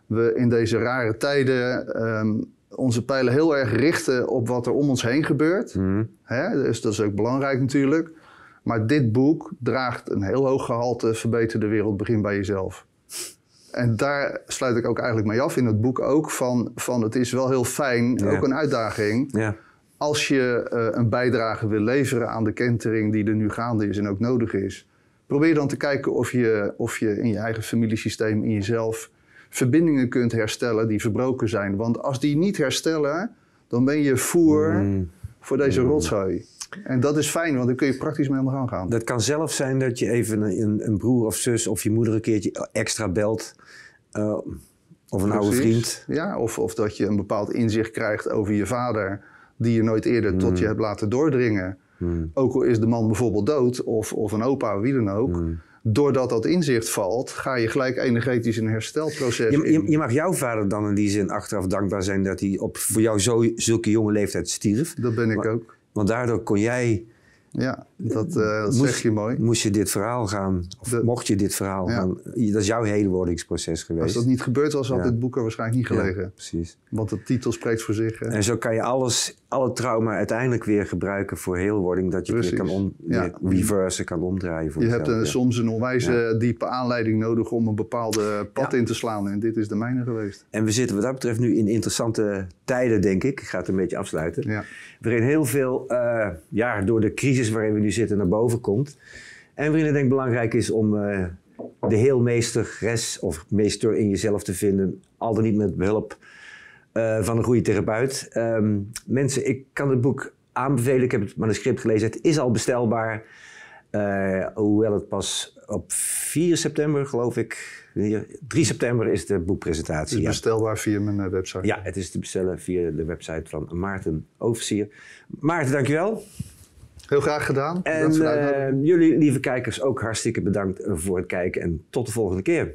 we in deze rare tijden ehm, onze pijlen heel erg richten op wat er om ons heen gebeurt. Mhm. Hè? Dus dat is ook belangrijk natuurlijk. Maar dit boek draagt een heel hoog gehalte: verbeter de wereld, begin bij jezelf. En daar sluit ik ook eigenlijk mee af in het boek ook van, van het is wel heel fijn, ook een uitdaging. Ja. Als je eh, een bijdrage wil leveren aan de kentering die er nu gaande is en ook nodig is, probeer dan te kijken of je, of je in je eigen familiesysteem, in jezelf, verbindingen kunt herstellen die verbroken zijn. Want als die niet herstellen, dan ben je voer mm. voor deze mm. rotzooi. En dat is fijn, want dan kun je praktisch mee aan de gang gaan. Dat kan zelf zijn dat je even een, een, broer of zus of je moeder een keertje extra belt of een oude vriend. Ja, of, of dat je een bepaald inzicht krijgt over je vader... die je nooit eerder tot hmm. je hebt laten doordringen. Hmm. Ook al is de man bijvoorbeeld dood of, of een opa, wie dan ook... Hmm. Doordat dat inzicht valt, ga je gelijk energetisch een herstelproces je, je, mag jouw vader dan in die zin achteraf dankbaar zijn... dat hij op, voor jou zo, zulke jonge leeftijd stierf. Dat ben ik ook. Want daardoor kon jij ja, eh, dat, moest, zeg je mooi. Moest je dit verhaal gaan, of mocht je dit verhaal gaan, dat is jouw hele wordingsproces geweest. Als dat niet gebeurd was, had dit boek er waarschijnlijk niet gelegen. Ja, precies. Want de titel spreekt voor zich. En zo kan je alles alle trauma uiteindelijk weer gebruiken voor heelwording. Dat je Precies. weer kan om, kan omdraaien. Voor je hebt eh, soms een onwijs diepe aanleiding nodig om een bepaalde pad in te slaan. En dit is de mijne geweest. En we zitten wat dat betreft nu in interessante tijden, denk ik. Ik ga het een beetje afsluiten. Waarin heel veel, uh, door de crisis waarin we nu zitten, naar boven komt. En waarin het denk ik belangrijk is om... Uh, de heelmeester, res of meester in jezelf te vinden, al dan niet met behulp eh, van een goede therapeut. Ehm, mensen, ik kan het boek aanbevelen. Ik heb het manuscript gelezen. Het is al bestelbaar. Eh, hoewel het pas op 4 september, geloof ik. 3 september is de boekpresentatie. Het is bestelbaar via mijn eh, website. Ja, het is te bestellen via de website van Maarten Overzier. Maarten, dankjewel. Heel graag gedaan. En jullie, lieve kijkers, ook hartstikke bedankt voor het kijken. En tot de volgende keer.